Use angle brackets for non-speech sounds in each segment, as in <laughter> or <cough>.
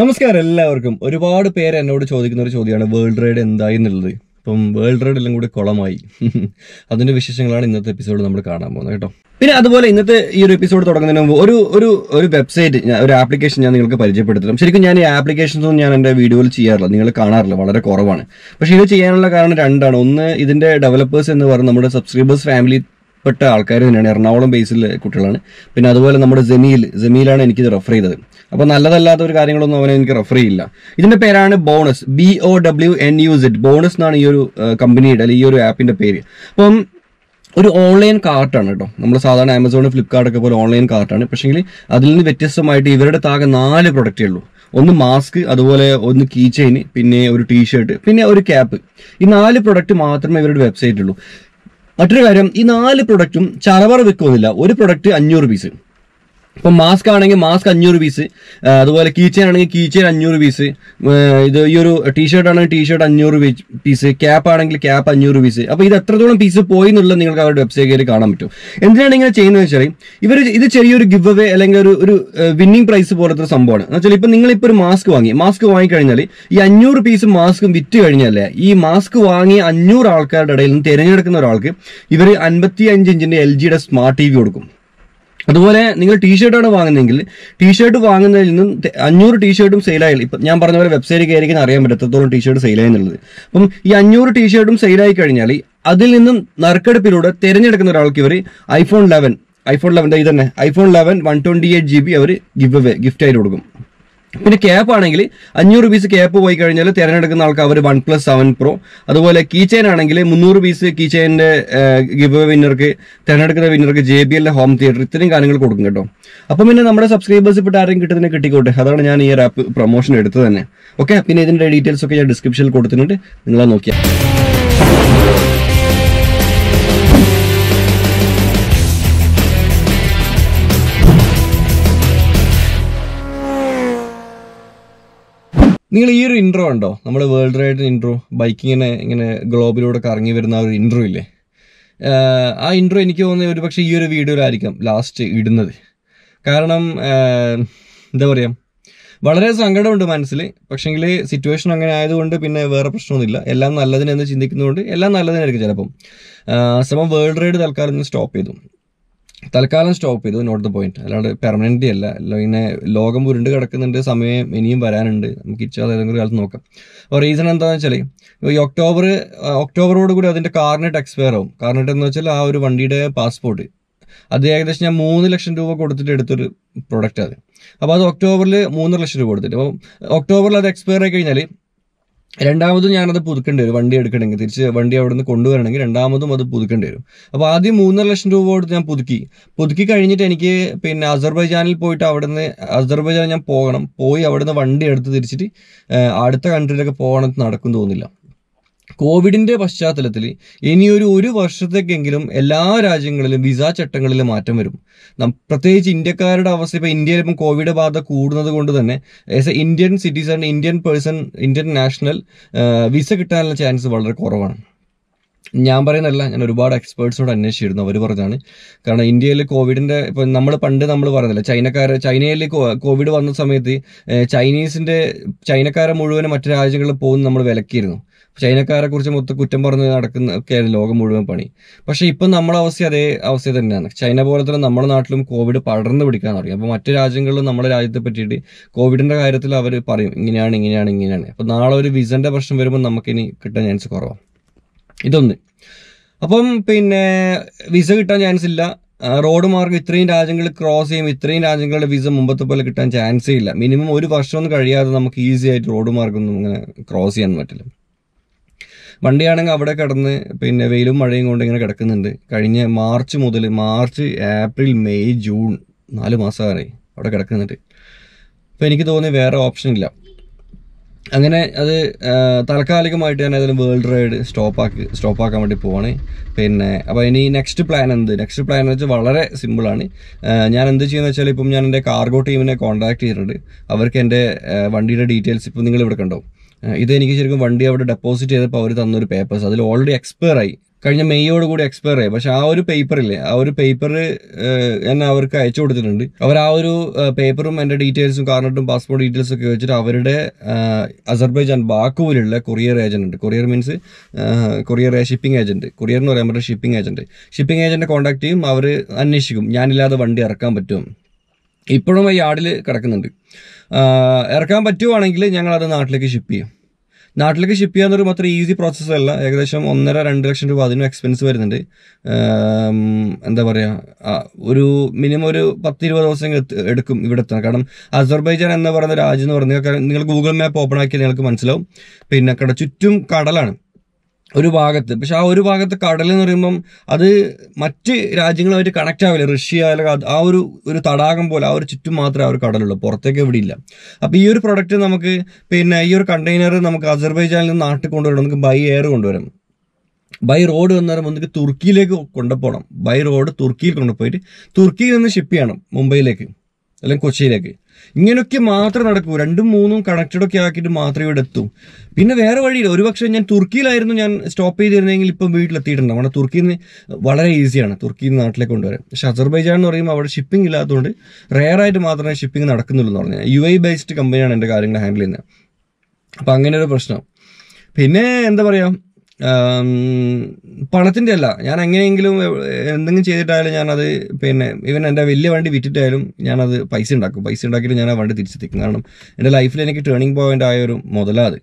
നമസ്കാരം എല്ലാവർക്കും ഒരുപാട് പേര് എന്നോട് ചോദിക്കുന്ന ഒരു ചോദ്യമാണ് വേൾഡ് റൈഡ് എന്തായി എന്നുള്ളത് ഇപ്പം വേൾഡ് റൈഡ് എല്ലാം കൂടി കുളമായി <laughs> അതിന്റെ വിശേഷങ്ങളാണ് ഇന്നത്തെ എപ്പിസോഡ് നമ്മൾ കാണാൻ പോകുന്നത് കേട്ടോ പിന്നെ അതുപോലെ ഇന്നത്തെ ഈ ഒരു എപ്പിസോഡ് തുടങ്ങുന്നതിന് മുമ്പ് ഒരു ഒരു ഒരു വെബ്സൈറ്റ് ഒരു ആപ്ലിക്കേഷൻ ഞാൻ നിങ്ങൾക്ക് പരിചയപ്പെടുത്തണം ശരിക്കും ഞാൻ ഈ ഒന്നും ഞാൻ എൻ്റെ വീഡിയോയിൽ ചെയ്യാറില്ല നിങ്ങൾ കാണാറില്ല വളരെ കുറവാണ് പക്ഷേ ഇത് ചെയ്യാനുള്ള കാരണം രണ്ടാണ് ഒന്ന് ഇതിൻ്റെ ഡെവലപ്പേഴ്സ് എന്ന് പറഞ്ഞാൽ നമ്മുടെ സബ്സ്ക്രൈബേഴ്സ് ഫാമിലി പെട്ട ആൾക്കാർ തന്നെയാണ് എറണാകുളം ബേസിലെ കുട്ടികളാണ് പിന്നെ അതുപോലെ നമ്മുടെ ജമീൽ ജമീലാണ് എനിക്കിത് റെഫർ ചെയ്തത് അപ്പോൾ നല്ലതല്ലാത്ത ഒരു കാര്യങ്ങളൊന്നും അവനെ എനിക്ക് റെഫർ ചെയ്യില്ല ഇതിന്റെ പേരാണ് bonus B O W N U Z bonus എന്നാണ് ഈ ഒരു കമ്പനിയുടെ അല്ലെങ്കിൽ ഈ ഒരു ആപ്പിന്റെ പേര് അപ്പം ഒരു ഓൺലൈൻ കാർട്ടാണ് കേട്ടോ നമ്മൾ സാധാരണ ആമസോൺ ഫ്ലിപ്കാർട്ട് ഒക്കെ പോലെ ഓൺലൈൻ കാർട്ടാണ് പക്ഷേങ്കിൽ അതിൽ നിന്ന് വ്യത്യസ്തമായിട്ട് ഇവരുടെ താകെ നാല് പ്രൊഡക്റ്റേ ഉള്ളൂ ഒന്ന് മാസ്ക് അതുപോലെ ഒന്ന് കീ ചെയിൻ പിന്നെ ഒരു ടീഷർട്ട് പിന്നെ ഒരു ക്യാപ്പ് ഈ നാല് പ്രൊഡക്റ്റ് മാത്രമേ ഇവരുടെ ഉള്ളൂ മറ്റൊരു കാര്യം ഈ നാല് പ്രൊഡക്റ്റും ചറവറ വിൽക്കുന്നില്ല ഒരു പ്രൊഡക്റ്റ് അഞ്ഞൂറ് പീസ് ഇപ്പം മാസ്ക് ആണെങ്കിൽ മാസ്ക് അഞ്ഞൂറ് പീസ് അതുപോലെ കീച്ചെയിൻ ആണെങ്കിൽ കീച്ചെയിൻ അഞ്ഞൂറ് പീസ് ഇത് ഈ ഒരു ടീഷർട്ട് ആണെങ്കിൽ ടീഷർട്ട് അഞ്ഞൂറ് പീസ് ക്യാപ്പ് ആണെങ്കിൽ ക്യാപ്പ് അഞ്ഞൂറ് പീസ് അപ്പോൾ ഇത് എത്രത്തോളം പീസ് പോയി എന്നുള്ളത് നിങ്ങൾക്ക് അവരുടെ വെബ്സൈറ്റിൽ കാണാൻ പറ്റും എന്തിനാണ് ഇങ്ങനെ ചെയ്യുന്നത് വെച്ചാൽ ഇവർ ഇത് ചെറിയൊരു ഗിവ് അവേ അല്ലെങ്കിൽ ഒരു ഒരു വിന്നിംഗ് പ്രൈസ് പോലത്തെ സംഭവമാണ് എന്ന് വെച്ചാൽ ഇപ്പം നിങ്ങളിപ്പോൾ ഒരു മാസ്ക് വാങ്ങി മാസ്ക് വാങ്ങിക്കഴിഞ്ഞാൽ ഈ അഞ്ഞൂറ് പീസ് മാസ്കും വിറ്റ് കഴിഞ്ഞാലേ ഈ മാസ്ക് വാങ്ങിയ അഞ്ഞൂറ് ആൾക്കാരുടെ ഇടയിൽ നിന്ന് തിരഞ്ഞെടുക്കുന്ന ഒരാൾക്ക് ഇവർ അൻപത്തി അഞ്ച് ഇഞ്ചിൻ്റെ എൽ ജിയുടെ സ്മാർട്ട് ടി വി കൊടുക്കും അതുപോലെ നിങ്ങൾ ടീഷർട്ടാണ് വാങ്ങുന്നതെങ്കിൽ ടീഷർട്ട് വാങ്ങുന്നതിൽ നിന്നും അഞ്ഞൂറ് ടീഷർട്ടും സെയിലായി ഇപ്പം ഞാൻ പറഞ്ഞ പോലെ വെബ്സൈറ്റ് കയറിക്കാൻ അറിയാൻ പറ്റും എത്രത്തോളം ടീഷർട്ട് സെയിലായി എന്നുള്ളത് അപ്പം ഈ അഞ്ഞൂറ് ടീഷർട്ടും സെയിലായി കഴിഞ്ഞാൽ അതിൽ നിന്നും നറുക്കെടുപ്പിലൂടെ തിരഞ്ഞെടുക്കുന്ന ഒരാൾക്ക് ഇവർ ഐഫോൺ ലെവൻ ഐഫോൺ ലെവൻ ഇത് തന്നെ iPhone eleven one twenty eight GB ബി അവർ ഗിഫ്റ്റ് ആയിട്ട് കൊടുക്കും പിന്നെ ക്യാപ്പ് ആണെങ്കിൽ അഞ്ഞൂറ് പീസ് ക്യാപ്പ് പോയി കഴിഞ്ഞാൽ തിരഞ്ഞെടുക്കുന്ന ആൾക്ക് അവർ വൺ പ്ലസ് സെവൻ പ്രോ അതുപോലെ കീ ചെയിൻ ആണെങ്കിൽ മുന്നൂറ് പീസ് കീ ചെയിൻ്റെ ഗിവ് വിന്നർക്ക് തിരഞ്ഞെടുക്കുന്ന വിന്നർക്ക് ജെ ബി എല്ലിലെ ഹോം തിയേറ്റർ ഇത്രയും കാര്യങ്ങൾ കൊടുക്കും കേട്ടോ അപ്പം പിന്നെ നമ്മുടെ സബ്സ്ക്രൈബേഴ്സ് ഇപ്പോൾ ആരെങ്കിലും കിട്ടുന്നതിന് കിട്ടിക്കോട്ടെ അതാണ് ഞാൻ ഈ ഒരു ആപ്പ് പ്രൊമോഷൻ എടുത്തത് തന്നെ ഓക്കെ പിന്നെ ഇതിൻ്റെ ഡീറ്റെയിൽസ് ഒക്കെ ഞാൻ ഡിസ്ക്രിപ്ഷനിൽ കൊടുത്തിട്ടുണ്ട് നിങ്ങളെ നോക്കിയാൽ നിങ്ങൾ ഈ ഒരു ഇൻട്രോ ഉണ്ടോ നമ്മുടെ വേൾഡ് റൈഡ് ഇൻട്രോ ബൈക്കിങ്ങനെ ഇങ്ങനെ ഗ്ലോബിലൂടെ കറങ്ങി വരുന്ന ഒരു ഇൻട്രോ ഇല്ലേ ആ ഇൻട്രോ എനിക്ക് തോന്നിയ ഒരു പക്ഷേ ഈ ഒരു വീഡിയോയിലായിരിക്കാം ലാസ്റ്റ് ഇടുന്നത് കാരണം എന്താ പറയുക വളരെ സങ്കടമുണ്ട് മനസ്സിൽ പക്ഷേങ്കിൽ സിറ്റുവേഷൻ അങ്ങനെ ആയതുകൊണ്ട് പിന്നെ വേറെ പ്രശ്നമൊന്നുമില്ല എല്ലാം നല്ലതിനെന്ന് ചിന്തിക്കുന്നതുകൊണ്ട് എല്ലാം നല്ലതിനായിരിക്കും ചിലപ്പം സമയം വേൾഡ് റൈഡ് തൽക്കാലം സ്റ്റോപ്പ് ചെയ്തു തൽക്കാലം സ്റ്റോപ്പ് ചെയ്തു നോട്ട് ദ പോയിന്റ് അല്ലാണ്ട് പെർമനന്റ് അല്ല പിന്നെ ലോകം ഉരുണ്ട് കിടക്കുന്നുണ്ട് സമയം ഇനിയും വരാനുണ്ട് നമുക്ക് ഇച്ചാൽ ഏതെങ്കിലും കാലത്ത് നോക്കാം അപ്പോൾ റീസൺ എന്താണെന്ന് വെച്ചാൽ ഈ ഒക്ടോബർ ഒക്ടോബറോട് കൂടി അതിൻ്റെ കാർനെറ്റ് എക്സ്പയർ ആവും കാർനെറ്റ് എന്ന് വെച്ചാൽ ആ ഒരു വണ്ടിയുടെ പാസ്പോർട്ട് അത് ഏകദേശം ഞാൻ മൂന്ന് ലക്ഷം രൂപ കൊടുത്തിട്ട് എടുത്തൊരു പ്രൊഡക്റ്റ് അത് അപ്പോൾ അത് ഒക്ടോബറിൽ മൂന്നര ലക്ഷം രൂപ കൊടുത്തിട്ട് അപ്പോൾ ഒക്ടോബറിൽ അത് എക്സ്പയർ ആയി കഴിഞ്ഞാൽ രണ്ടാമതും ഞാനത് പുതുക്കേണ്ടി വരും വണ്ടി എടുക്കണമെങ്കിൽ തിരിച്ച് വണ്ടി അവിടെ നിന്ന് കൊണ്ടുവരണമെങ്കിൽ രണ്ടാമതും അത് പുതുക്കേണ്ടി വരും അപ്പോൾ ആദ്യം മൂന്നര ലക്ഷം രൂപ കൊടുത്ത് ഞാൻ പുതുക്കി പുതുക്കി കഴിഞ്ഞിട്ട് എനിക്ക് പിന്നെ അസർബൈജാനിൽ പോയിട്ട് അവിടെ നിന്ന് അസർബൈജാൻ ഞാൻ പോകണം പോയി അവിടെ നിന്ന് വണ്ടി എടുത്ത് തിരിച്ചിട്ട് അടുത്ത കൺട്രിയിലൊക്കെ പോകണം നടക്കും തോന്നില്ല കോവിഡിന്റെ പശ്ചാത്തലത്തിൽ ഇനിയൊരു ഒരു വർഷത്തേക്കെങ്കിലും എല്ലാ രാജ്യങ്ങളിലും വിസ ചട്ടങ്ങളിൽ മാറ്റം വരും പ്രത്യേകിച്ച് ഇന്ത്യക്കാരുടെ അവസ്ഥ ഇപ്പോൾ ഇന്ത്യയിൽ ഇപ്പം കോവിഡ് ബാധ കൂടുന്നത് കൊണ്ട് തന്നെ as a Indian citizen Indian person Indian national visa കിട്ടാനുള്ള ചാൻസ് വളരെ കുറവാണ് ഞാൻ പറയുന്നതല്ല ഞാൻ ഒരുപാട് എക്സ്പേർട്സിനോട് അന്വേഷിച്ചിരുന്നു അവർ പറഞ്ഞാണ് കാരണം ഇന്ത്യയിൽ കോവിഡിന്റെ ഇപ്പം നമ്മൾ പണ്ട് നമ്മൾ പറയുന്നില്ല ചൈനക്കാർ ചൈനയിൽ കോവിഡ് വന്ന സമയത്ത് ചൈനീസിന്റെ ചൈനക്കാരെ മുഴുവൻ മറ്റു രാജ്യങ്ങളിൽ പോകുന്ന നമ്മൾ വിലക്കിയിരുന്നു ചൈനക്കാരെ കുറിച്ച് മൊത്തം കുറ്റം പറഞ്ഞ് നടക്കുന്ന ഒക്കെയാണ് ലോകം മുഴുവൻ പണി പക്ഷേ ഇപ്പം നമ്മളെ അവസ്ഥ അതേ അവസ്ഥ തന്നെയാണ് ചൈന പോലെ തന്നെ നമ്മുടെ നാട്ടിലും കോവിഡ് പടർന്നു പിടിക്കാൻ തുടങ്ങി അപ്പോൾ മറ്റു രാജ്യങ്ങളിലും നമ്മുടെ രാജ്യത്തെ പറ്റിയിട്ട് കോവിഡിന്റെ കാര്യത്തിൽ അവർ പറയും ഇങ്ങനെയാണ് ഇങ്ങനെയാണ് ഇങ്ങനെയാണ് അപ്പോൾ നാളെ ഒരു വിസന്റെ പ്രശ്നം വരുമ്പോൾ നമുക്കിനി കിട്ടാൻ ചാൻസ് കുറവാണ് ഇതൊന്ന് അപ്പം പിന്നെ വിസ കിട്ടാൻ ചാൻസ് ഇല്ല റോഡ് മാർഗം ഇത്രയും രാജ്യങ്ങൾ ക്രോസ് ചെയ്യും ഇത്രയും രാജ്യങ്ങളുടെ വിസ മുമ്പത്തെ പോലെ കിട്ടാൻ ചാൻസേ ഇല്ല മിനിമം ഒരു വർഷം ഒന്നും കഴിയാതെ നമുക്ക് ഈസി ആയിട്ട് റോഡ് മാർഗം ഇങ്ങനെ ക്രോസ് ചെയ്യാൻ പറ്റില്ല വണ്ടിയാണെങ്കിൽ അവിടെ കിടന്ന് പിന്നെ വെയിലും മഴയും കൊണ്ട് ഇങ്ങനെ കിടക്കുന്നുണ്ട് കഴിഞ്ഞ മാർച്ച് മുതൽ മാർച്ച് ഏപ്രിൽ മെയ് ജൂൺ നാല് മാസമായി അവിടെ കിടക്കുന്നുണ്ട് അപ്പോൾ എനിക്ക് തോന്നി വേറെ ഓപ്ഷൻ ഇല്ല അങ്ങനെ അത് താൽക്കാലികമായിട്ട് ഞാൻ അതിന് വേൾഡ് റൈഡ് സ്റ്റോപ്പാക്കി സ്റ്റോപ്പാക്കാൻ വേണ്ടി പോവാണ് പിന്നെ അപ്പോൾ ഇനി നെക്സ്റ്റ് പ്ലാൻ എന്ത് നെക്സ്റ്റ് പ്ലാൻ എന്ന് വെച്ചാൽ വളരെ സിമ്പിളാണ് ഞാൻ എന്ത് ചെയ്യുന്ന വെച്ചാൽ ഇപ്പം ഞാൻ എൻ്റെ കാർഗോ ടീമിനെ കോൺടാക്ട് ചെയ്തിട്ടുണ്ട് അവർക്ക് എൻ്റെ വണ്ടിയുടെ ഡീറ്റെയിൽസ് ഇപ്പം നിങ്ങൾ ഇവിടെ കണ്ടോ ഇതെനിക്ക് ശരിക്കും വണ്ടി അവിടെ ഡെപ്പോസിറ്റ് ചെയ്തപ്പോൾ അവർ തന്നൊരു പേപ്പേഴ്സ് അതിൽ ഓൾറെഡി എക്സ്പയർ ആയി കഴിഞ്ഞ മെയ്യോട് കൂടി എക്സ്പയർ ആയി പക്ഷെ ആ ഒരു പേപ്പറില്ലേ ആ ഒരു പേപ്പർ എന്നെ അവർക്ക് അയച്ചു കൊടുത്തിട്ടുണ്ട് അവർ ആ ഒരു പേപ്പറും എൻ്റെ ഡീറ്റെയിൽസും കാർണറ്റും പാസ്പോർട്ട് ഡീറ്റെയിൽസ് ഒക്കെ വെച്ചിട്ട് അവരുടെ അസർബൈജാൻ ബാക്കുവിലുള്ള കൊറിയർ ഏജന്റ് ഉണ്ട് courier means courier shipping agent courier എന്ന് പറയാൻ ഷിപ്പിംഗ് ഏജന്റ് ഷിപ്പിംഗ് ഏജന്റിനെ കോൺടാക്ട് ചെയ്യും അവർ അന്വേഷിക്കും ഞാനില്ലാതെ വണ്ടി ഇറക്കാൻ പറ്റും ഇപ്പോഴും ഈ യാർഡിൽ കിടക്കുന്നുണ്ട് ഇറക്കാൻ പറ്റുവാണെങ്കിൽ ഞങ്ങളത് നാട്ടിലേക്ക് ഷിപ്പ് ചെയ്യും നാട്ടിലേക്ക് ഷിപ്പ് ചെയ്യാൻ ഒരു മാത്രം ഈസി പ്രോസസ്സല്ല അല്ല ഏകദേശം ഒന്നര രണ്ട് ലക്ഷം രൂപ അതിനും എക്സ്പെൻസ് വരുന്നുണ്ട് എന്താ പറയുക ഒരു മിനിമം ഒരു പത്ത് ഇരുപത് ദിവസം എടുക്കും ഇവിടെ എത്തണം കാരണം അസർബൈജാൻ എന്ന് പറയുന്ന രാജ്യം എന്ന് പറയുന്നത് നിങ്ങൾ ഗൂഗിൾ മാപ്പ് ഓപ്പൺ ആക്കിയാൽ നിങ്ങൾക്ക് മനസ്സിലാവും പിന്നെ കട ചുറ്റും കടലാണ് ഒരു ഭാഗത്ത് പക്ഷെ ആ ഒരു ഭാഗത്ത് കടൽ എന്ന് പറയുമ്പം അത് മറ്റ് രാജ്യങ്ങളുമായിട്ട് കണക്ട് ആവില്ല റഷ്യ അല്ലെങ്കിൽ ആ ഒരു ഒരു തടാകം പോലെ ആ ഒരു ചുറ്റും മാത്രമേ ആ ഒരു കടലുള്ളൂ പുറത്തേക്ക് എവിടെ ഇല്ല അപ്പോൾ ഈ ഒരു പ്രൊഡക്റ്റ് നമുക്ക് പിന്നെ ഈ ഒരു കണ്ടെയ്നർ നമുക്ക് അസർബൈജാനിൽ നിന്ന് നാട്ടിൽ കൊണ്ടുവരണം നമുക്ക് ബൈ എയർ കൊണ്ടുവരും ബൈ റോഡ് എന്ന് പറയുമ്പോൾ തുർക്കിയിലേക്ക് കൊണ്ടുപോകണം ബൈ റോഡ് തുർക്കിയിൽ കൊണ്ടുപോയിട്ട് തുർക്കിയിൽ നിന്ന് ഷിപ്പ് ചെയ്യണം മുംബൈയിലേക്ക് അല്ലെങ്കിൽ കൊച്ചിയിലേക്ക് ഇങ്ങനെയൊക്കെ മാത്രം നടക്കൂ രണ്ടും മൂന്നും കണക്റ്റഡ് ഒക്കെ ആക്കിയിട്ട് മാത്രമേ ഇവിടെ എത്തൂ പിന്നെ വേറെ വഴിയില്ല ഒരുപക്ഷെ ഞാൻ തുർക്കിയിലായിരുന്നു ഞാൻ സ്റ്റോപ്പ് ചെയ്തിരുന്നെങ്കിൽ ഇപ്പം വീട്ടിലെത്തിയിട്ടുണ്ട് നമ്മുടെ തുർക്കിയിൽ നിന്ന് വളരെ ഈസിയാണ് തുർക്കിയിൽ നിന്ന് നാട്ടിലേക്ക് കൊണ്ടുവരാൻ പക്ഷെ അസർബൈജാൻ എന്ന് പറയുമ്പോൾ അവിടെ ഷിപ്പിംഗ് ഇല്ലാത്തതുകൊണ്ട് റെയറായിട്ട് മാത്രമേ ഷിപ്പിംഗ് നടക്കുന്നുള്ളൂ എന്ന് പറഞ്ഞാൽ യു ഐ ബേസ്ഡ് കമ്പനിയാണ് എൻ്റെ കാര്യങ്ങൾ ഹാൻഡിൽ ചെയ്യുന്നത് അപ്പം അങ്ങനെ ഒരു പ്രശ്നം പിന്നെ എന്താ പറയുക പണത്തിൻ്റെ അല്ല ഞാൻ എങ്ങനെയെങ്കിലും എന്തെങ്കിലും ചെയ്തിട്ടായാലും ഞാനത് പിന്നെ ഇവൻ എൻ്റെ വലിയ വണ്ടി വിറ്റിട്ടായാലും ഞാനത് പൈസ ഉണ്ടാക്കും പൈസ ഉണ്ടാക്കിയിട്ട് ഞാൻ ആ വണ്ടി തിരിച്ചെത്തിക്കും കാരണം എൻ്റെ ലൈഫിൽ എനിക്ക് ടേണിംഗ് പോയിന്റ് ആയ ഒരു മുതലാത്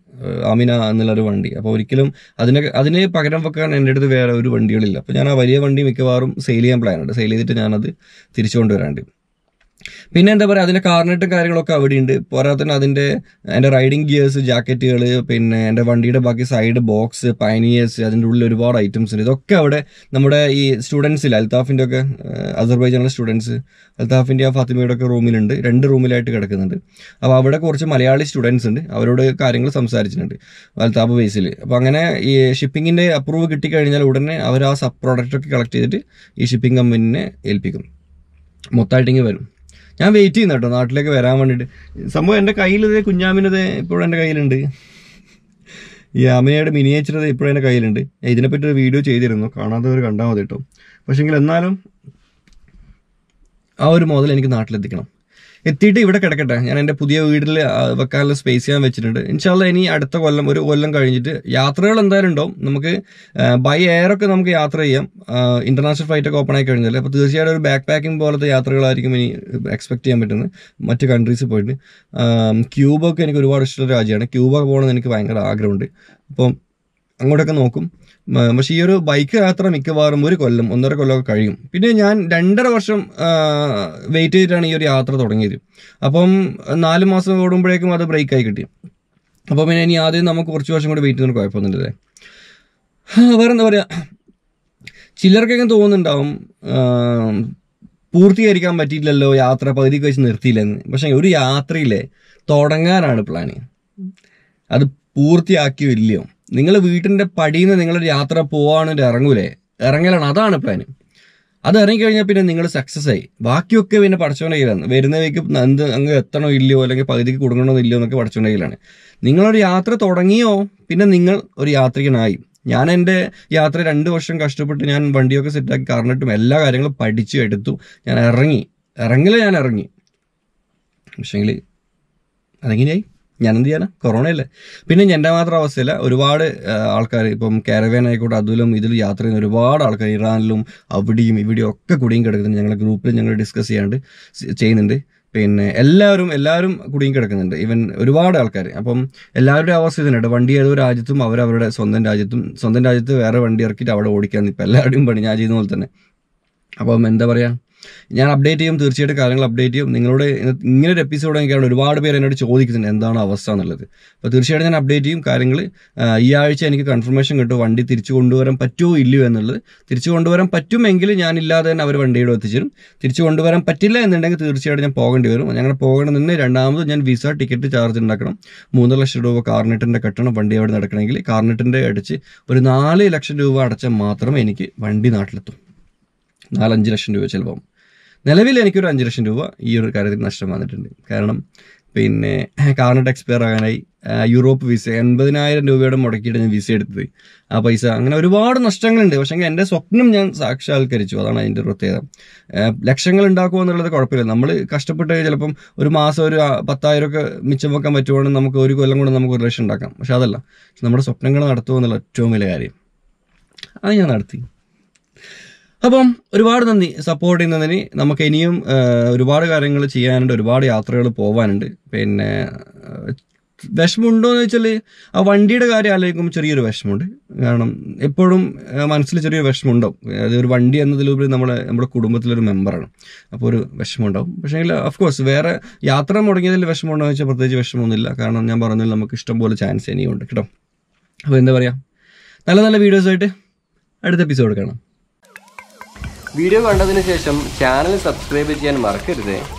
അമിന എന്നുള്ളൊരു വണ്ടി അപ്പോൾ ഒരിക്കലും അതിനെ അതിന് പകരം വെക്കാൻ എൻ്റെ അടുത്ത് വേറെ ഒരു വണ്ടികളില്ല അപ്പോൾ ഞാൻ ആ വലിയ വണ്ടി മിക്കവാറും സെയിൽ ചെയ്യാൻ പ്ലാനുണ്ട് സെയിൽ ചെയ്തിട്ട് ഞാനത് തിരിച്ചു കൊണ്ടുവരാണ്ട് പിന്നെ എന്താ പറയുക അതിൻ്റെ കാർനെറ്റും കാര്യങ്ങളൊക്കെ അവിടെ ഉണ്ട് പോരാത്തന്നെ അതിൻ്റെ എൻ്റെ റൈഡിങ് ഗിയേഴ്സ് ജാക്കറ്റുകൾ പിന്നെ എൻ്റെ വണ്ടിയുടെ ബാക്കി സൈഡ് ബോക്സ് പൈനിയേഴ്സ് അതിൻ്റെ ഉള്ളിൽ ഒരുപാട് ഐറ്റംസ് ഉണ്ട് ഇതൊക്കെ അവിടെ നമ്മുടെ ഈ സ്റ്റുഡൻസിൽ അൽത്താഫിൻ്റെ ഒക്കെ അസർബൈജാനുള്ള സ്റ്റുഡൻസ് അൽത്താഫിൻ്റെ ആ ഫാത്തിമയുടെ ഒക്കെ റൂമിലുണ്ട് രണ്ട് റൂമിലായിട്ട് കിടക്കുന്നുണ്ട് അപ്പോൾ അവിടെ കുറച്ച് മലയാളി സ്റ്റുഡൻസ് ഉണ്ട് അവരോട് കാര്യങ്ങൾ സംസാരിച്ചിട്ടുണ്ട് അൽത്താഫ് ബേസിൽ അപ്പോൾ അങ്ങനെ ഈ ഷിപ്പിങ്ങിൻ്റെ അപ്രൂവ് കിട്ടിക്കഴിഞ്ഞാൽ ഉടനെ അവർ ആ സബ് പ്രോഡക്റ്റൊക്കെ കളക്ട് ചെയ്തിട്ട് ഈ ഷിപ്പിംഗ് കമ്പനിനെ ഏൽപ്പിക്കും മൊത്തമായിട്ടെങ്കിൽ വരും ഞാൻ വെയിറ്റ് ചെയ്യുന്ന കേട്ടോ നാട്ടിലേക്ക് വരാൻ വേണ്ടിയിട്ട് സംഭവം എൻ്റെ കയ്യിലത് കുഞ്ഞാമിനത് ഇപ്പോഴും എൻ്റെ കയ്യിലുണ്ട് ഈ മിനിയേച്ചർ മിനിയേച്ചറത് ഇപ്പോഴും എൻ്റെ കയ്യിലുണ്ട് ഇതിനെപ്പറ്റി ഒരു വീഡിയോ ചെയ്തിരുന്നു കാണാത്തവർ കണ്ടാൽ മതി കേട്ടോ പക്ഷേങ്കിൽ എന്നാലും ആ ഒരു മോഡൽ എനിക്ക് നാട്ടിലെത്തിക്കണം എത്തിയിട്ട് ഇവിടെ കിടക്കട്ടെ ഞാൻ എൻ്റെ പുതിയ വീട്ടിൽ വെക്കാനുള്ള സ്പേസ് ചെയ്യാൻ വെച്ചിട്ടുണ്ട് ഇൻഷാല്ല ഇനി അടുത്ത കൊല്ലം ഒരു കൊല്ലം കഴിഞ്ഞിട്ട് യാത്രകൾ എന്തായാലും ഉണ്ടാവും നമുക്ക് ബൈ എയർ ഒക്കെ നമുക്ക് യാത്ര ചെയ്യാം ഇൻ്റർനാഷണൽ ഫ്ലൈറ്റ് ഒക്കെ ഓപ്പൺ ആയി കഴിഞ്ഞാൽ അപ്പോൾ തീർച്ചയായിട്ടും ഒരു ബാക്ക് പാക്കിംഗ് പോലത്തെ യാത്രകളായിരിക്കും ഇനി എക്സ്പെക്ട് ചെയ്യാൻ പറ്റുന്നത് മറ്റ് കൺട്രീസിൽ പോയിട്ട് ക്യൂബൊക്കെ എനിക്ക് ഒരുപാട് ഇഷ്ടമുള്ള രാജ്യമാണ് ക്യൂബൊക്കെ പോകണമെന്ന് എനിക്ക് ഭയങ്കര ആഗ്രഹമുണ്ട് അപ്പം അങ്ങോട്ടൊക്കെ നോക്കും പക്ഷേ ഈ ഒരു ബൈക്ക് യാത്ര മിക്കവാറും ഒരു കൊല്ലം ഒന്നര കൊല്ലമൊക്കെ കഴിയും പിന്നെ ഞാൻ രണ്ടര വർഷം വെയിറ്റ് ചെയ്തിട്ടാണ് ഈ ഒരു യാത്ര തുടങ്ങിയത് അപ്പം നാല് മാസം ഓടുമ്പോഴേക്കും അത് ബ്രേക്കായി കിട്ടി അപ്പോൾ പിന്നെ ഇനി ആദ്യം നമുക്ക് കുറച്ച് വർഷം കൂടി വെയിറ്റ് ചെയ്യുന്ന കുഴപ്പമൊന്നുമില്ലേ വേറെ എന്താ പറയുക ചിലർക്കൊക്കെ തോന്നുന്നുണ്ടാവും പൂർത്തീകരിക്കാൻ പറ്റിയിട്ടില്ലല്ലോ യാത്ര പകുതിക്ക് വെച്ച് നിർത്തിയില്ലെന്ന് പക്ഷേ ഒരു യാത്രയിലെ തുടങ്ങാനാണ് പ്ലാന് അത് പൂർത്തിയാക്കിയോ ഇല്ലയോ നിങ്ങൾ വീട്ടിൻ്റെ പടിയിൽ നിന്ന് നിങ്ങളൊരു യാത്ര പോവാണെങ്കിൽ ഇറങ്ങൂലേ ഇറങ്ങലാണ് അതാണ് പ്ലാൻ അത് ഇറങ്ങിക്കഴിഞ്ഞാൽ പിന്നെ നിങ്ങൾ സക്സസ് ആയി ബാക്കിയൊക്കെ പിന്നെ പഠിച്ചോണ്ട കയ്യിലാണ് വരുന്നവയ്ക്ക് എന്ത് അങ്ങ് എത്തണോ ഇല്ലയോ അല്ലെങ്കിൽ പകുതിക്ക് കൊടുക്കണമെന്നോ ഇല്ലയോ എന്നൊക്കെ പഠിച്ചുകൊണ്ടെങ്കിലാണ് നിങ്ങളൊരു യാത്ര തുടങ്ങിയോ പിന്നെ നിങ്ങൾ ഒരു യാത്രികനായി ഞാൻ എൻ്റെ യാത്ര രണ്ട് വർഷം കഷ്ടപ്പെട്ട് ഞാൻ വണ്ടിയൊക്കെ സെറ്റാക്കി കാറിനിട്ടും എല്ലാ കാര്യങ്ങളും പഠിച്ചു എടുത്തു ഞാൻ ഇറങ്ങി ഇറങ്ങില്ല ഞാൻ ഇറങ്ങി പക്ഷേങ്കിൽ അതെങ്ങനെയായി ഞാനെന്ത് ചെയ്യാനാ കൊറോണയല്ലേ പിന്നെ എൻ്റെ മാത്രം അവസ്ഥയില്ല ഒരുപാട് ആൾക്കാർ ഇപ്പം കാരവേൻ ആയിക്കോട്ടെ അതിലും ഇതിലും യാത്ര ചെയ്യുന്ന ഒരുപാട് ആൾക്കാർ ഇറാനിലും അവിടെയും ഇവിടെയും ഒക്കെ കുടുങ്ങി കിടക്കുന്നുണ്ട് ഞങ്ങളുടെ ഗ്രൂപ്പിൽ ഞങ്ങൾ ഡിസ്കസ് ചെയ്യാണ്ട് ചെയ്യുന്നുണ്ട് പിന്നെ എല്ലാവരും എല്ലാവരും കുടുങ്ങി കിടക്കുന്നുണ്ട് ഈവൻ ഒരുപാട് ആൾക്കാർ അപ്പം എല്ലാവരുടെ അവസ്ഥ ഇതിനുണ്ട് വണ്ടി ഏതോ രാജ്യത്തും അവരവരുടെ സ്വന്തം രാജ്യത്തും സ്വന്തം രാജ്യത്ത് വേറെ വണ്ടി ഇറക്കിയിട്ട് അവിടെ ഓടിക്കാൻ ഇപ്പം എല്ലാവരുടെയും പണി ഞാൻ ചെയ്യുന്ന പോലെ തന്നെ അപ്പം എന്താ പറയുക ഞാൻ അപ്ഡേറ്റ് ചെയ്യും തീർച്ചയായിട്ടും കാര്യങ്ങൾ അപ്ഡേറ്റ് ചെയ്യും നിങ്ങളോട് ഇങ്ങനെ ഒരു എപ്പിസോഡ് എനിക്കാണ് ഒരുപാട് പേര് എന്നോട് ചോദിക്കുന്നുണ്ട് എന്താണ് അവസ്ഥ എന്നുള്ളത് അപ്പോൾ തീർച്ചയായിട്ടും ഞാൻ അപ്ഡേറ്റ് ചെയ്യും കാര്യങ്ങൾ ഈ ആഴ്ച എനിക്ക് കൺഫർമേഷൻ കിട്ടും വണ്ടി തിരിച്ചു കൊണ്ടുവരാൻ പറ്റുമോ ഇല്ലയോ എന്നുള്ളത് തിരിച്ചു കൊണ്ടുവരാൻ പറ്റുമെങ്കിൽ ഞാൻ ഇല്ലാതെ തന്നെ അവർ വണ്ടിയുടെ എത്തിച്ചിരും തിരിച്ചു കൊണ്ടുവരാൻ പറ്റില്ല എന്നുണ്ടെങ്കിൽ തീർച്ചയായിട്ടും ഞാൻ പോകേണ്ടി വരും ഞങ്ങൾ നിന്ന് രണ്ടാമത് ഞാൻ വിസ ടിക്കറ്റ് ചാർജ് ഉണ്ടാക്കണം മൂന്ന് ലക്ഷം രൂപ കാർനെറ്റിൻ്റെ കെട്ടണം വണ്ടി അവിടെ നടക്കണമെങ്കിൽ കാർനെറ്റിൻ്റെ അടിച്ച് ഒരു നാല് ലക്ഷം രൂപ അടച്ചാൽ മാത്രമേ എനിക്ക് വണ്ടി നാട്ടിലെത്തും നാലഞ്ച് ലക്ഷം രൂപ ചിലവാകും നിലവിൽ എനിക്കൊരു അഞ്ച് ലക്ഷം രൂപ ഈ ഒരു കാര്യത്തിൽ നഷ്ടം വന്നിട്ടുണ്ട് കാരണം പിന്നെ കാർണറ്റ് എക്സ്പയർ ആകാനായി യൂറോപ്പ് വിസ എൺപതിനായിരം രൂപയുടെ മുടക്കിയിട്ട് ഞാൻ വിസ എടുത്തത് ആ പൈസ അങ്ങനെ ഒരുപാട് നഷ്ടങ്ങളുണ്ട് പക്ഷേ എൻ്റെ സ്വപ്നം ഞാൻ സാക്ഷാത്കരിച്ചു അതാണ് അതിൻ്റെ പ്രത്യേകത ലക്ഷങ്ങൾ ഉണ്ടാക്കുക എന്നുള്ളത് കുഴപ്പമില്ല നമ്മൾ കഷ്ടപ്പെട്ട് ചിലപ്പം ഒരു മാസം ഒരു പത്തായിരം ഒക്കെ മിച്ചം വെക്കാൻ പറ്റുവാണെങ്കിൽ നമുക്ക് ഒരു കൊല്ലം കൊണ്ട് നമുക്ക് ഒരു ലക്ഷം ഉണ്ടാക്കാം പക്ഷെ അതല്ല നമ്മുടെ സ്വപ്നങ്ങൾ നടത്തുക എന്നുള്ള ഏറ്റവും വലിയ കാര്യം അത് ഞാൻ നടത്തി അപ്പം ഒരുപാട് നന്ദി സപ്പോർട്ട് ചെയ്യുന്നതിന് നമുക്ക് ഇനിയും ഒരുപാട് കാര്യങ്ങൾ ചെയ്യാനുണ്ട് ഒരുപാട് യാത്രകൾ പോകാനുണ്ട് പിന്നെ വിഷമമുണ്ടോ എന്ന് വെച്ചാൽ ആ വണ്ടിയുടെ കാര്യം ആലോചിക്കുമ്പോൾ ചെറിയൊരു വിഷമമുണ്ട് കാരണം എപ്പോഴും മനസ്സിൽ ചെറിയൊരു വിഷമമുണ്ടാവും അതൊരു വണ്ടി എന്നതിലുപരി നമ്മളെ നമ്മുടെ കുടുംബത്തിലൊരു മെമ്പറാണ് അപ്പോൾ ഒരു വിഷമമുണ്ടാവും പക്ഷേ കോഴ്സ് വേറെ യാത്ര മുടങ്ങിയതിൽ വിഷമമുണ്ടോ എന്ന് വെച്ചാൽ പ്രത്യേകിച്ച് വിഷമമൊന്നുമില്ല കാരണം ഞാൻ പറഞ്ഞതിൽ നമുക്ക് ഇഷ്ടംപോലെ ചാൻസ് ഇനിയുണ്ട് കേട്ടോ അപ്പോൾ എന്താ പറയുക നല്ല നല്ല വീഡിയോസായിട്ട് അടുത്ത എപ്പിസോഡ് കാണാം വീഡിയോ കണ്ടതിന് ശേഷം ചാനൽ സബ്സ്ക്രൈബ് ചെയ്യാൻ മറക്കരുത്